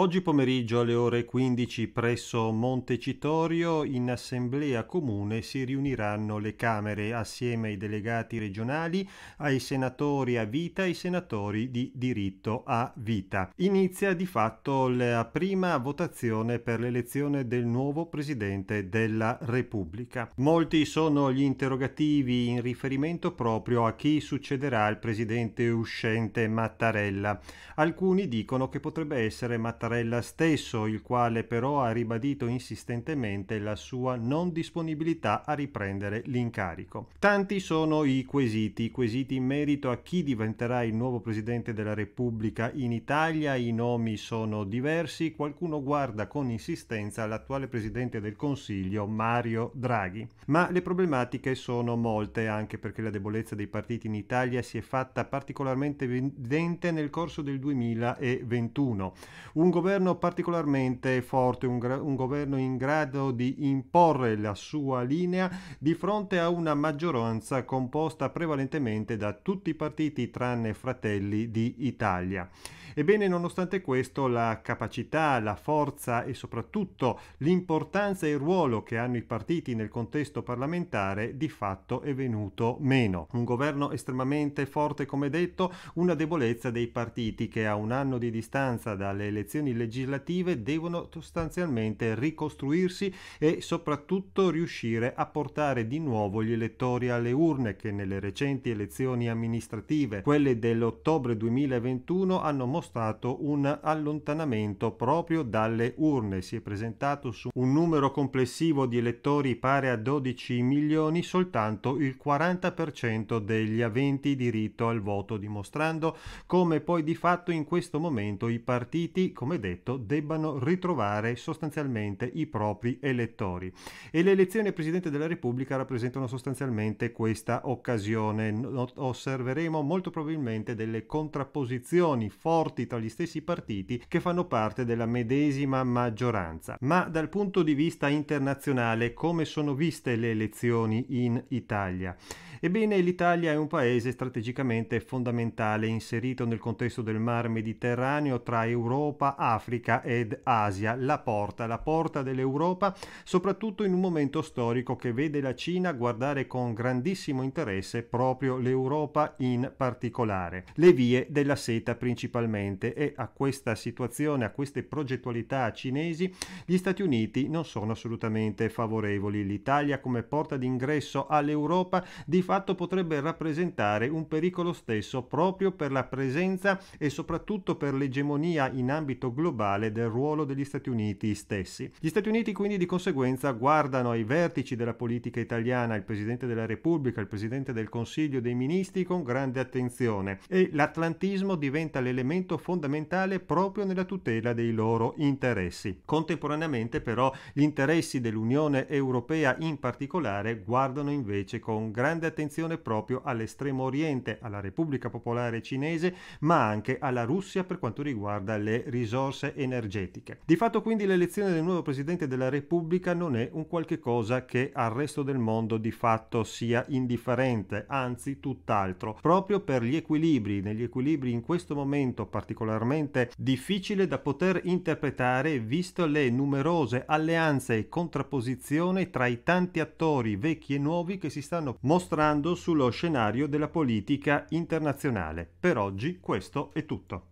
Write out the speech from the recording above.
Oggi pomeriggio alle ore 15 presso Montecitorio in assemblea comune si riuniranno le Camere assieme ai delegati regionali, ai senatori a vita e ai senatori di diritto a vita. Inizia di fatto la prima votazione per l'elezione del nuovo Presidente della Repubblica. Molti sono gli interrogativi in riferimento proprio a chi succederà il Presidente uscente Mattarella. Alcuni dicono che potrebbe essere Mattarella Mattarella stesso, il quale però ha ribadito insistentemente la sua non disponibilità a riprendere l'incarico. Tanti sono i quesiti, quesiti in merito a chi diventerà il nuovo Presidente della Repubblica in Italia, i nomi sono diversi, qualcuno guarda con insistenza l'attuale Presidente del Consiglio Mario Draghi. Ma le problematiche sono molte, anche perché la debolezza dei partiti in Italia si è fatta particolarmente evidente nel corso del 2021. Un governo particolarmente forte, un, un governo in grado di imporre la sua linea di fronte a una maggioranza composta prevalentemente da tutti i partiti tranne Fratelli di Italia. Ebbene, nonostante questo, la capacità, la forza e soprattutto l'importanza e il ruolo che hanno i partiti nel contesto parlamentare di fatto è venuto meno. Un governo estremamente forte, come detto, una debolezza dei partiti che a un anno di distanza dalle elezioni azioni legislative devono sostanzialmente ricostruirsi e soprattutto riuscire a portare di nuovo gli elettori alle urne che nelle recenti elezioni amministrative, quelle dell'ottobre 2021, hanno mostrato un allontanamento proprio dalle urne. Si è presentato su un numero complessivo di elettori pari a 12 milioni soltanto il 40% degli aventi diritto al voto, dimostrando come poi di fatto in questo momento i partiti, come come detto, debbano ritrovare sostanzialmente i propri elettori. E le elezioni al Presidente della Repubblica rappresentano sostanzialmente questa occasione. Osserveremo molto probabilmente delle contrapposizioni forti tra gli stessi partiti che fanno parte della medesima maggioranza. Ma dal punto di vista internazionale, come sono viste le elezioni in Italia? Ebbene, l'Italia è un paese strategicamente fondamentale, inserito nel contesto del mar Mediterraneo tra Europa Africa ed Asia, la porta, la porta dell'Europa, soprattutto in un momento storico che vede la Cina guardare con grandissimo interesse proprio l'Europa in particolare, le vie della seta principalmente e a questa situazione, a queste progettualità cinesi, gli Stati Uniti non sono assolutamente favorevoli. L'Italia come porta d'ingresso all'Europa di fatto potrebbe rappresentare un pericolo stesso proprio per la presenza e soprattutto per l'egemonia in ambito aspetto globale del ruolo degli Stati Uniti stessi. Gli Stati Uniti quindi di conseguenza guardano ai vertici della politica italiana, il Presidente della Repubblica, il Presidente del Consiglio dei Ministri con grande attenzione e l'atlantismo diventa l'elemento fondamentale proprio nella tutela dei loro interessi. Contemporaneamente però gli interessi dell'Unione Europea in particolare guardano invece con grande attenzione proprio all'estremo oriente, alla Repubblica Popolare Cinese, ma anche alla Russia per quanto riguarda le risorse risorse energetiche. Di fatto quindi l'elezione del nuovo Presidente della Repubblica non è un qualche cosa che al resto del mondo di fatto sia indifferente, anzi tutt'altro, proprio per gli equilibri, negli equilibri in questo momento particolarmente difficile da poter interpretare visto le numerose alleanze e contrapposizioni tra i tanti attori vecchi e nuovi che si stanno mostrando sullo scenario della politica internazionale. Per oggi questo è tutto.